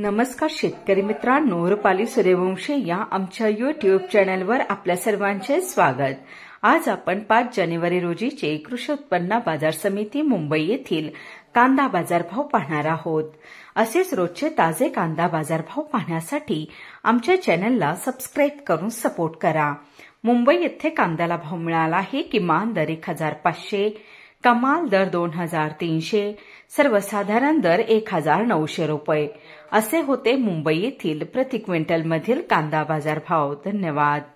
नमस्कार शेतकरी मित्रांनो रुपाली सूर्यवंशी या आमच्या युट्यूब चॅनलवर आपल्या सर्वांचे स्वागत आज आपण पाच जानेवारी रोजीचे कृषी उत्पन्न बाजार समिती मुंबई येथील कांदा बाजारभाव पाहणार आहोत असेच रोजचे ताजे कांदा बाजारभाव पाहण्यासाठी आमच्या चॅनलला सबस्क्राईब करून सपोर्ट करा मुंबई येथे कांद्याला भाव मिळाला आहे किमान दर एक हजार पाचशे कमाल दर दोन हजार तीनशे सर्वसाधारण दर एक हजार नऊशे रुपये असे होते मुंबई येथील प्रति क्विंटलमधील कांदा बाजारभाव धन्यवाद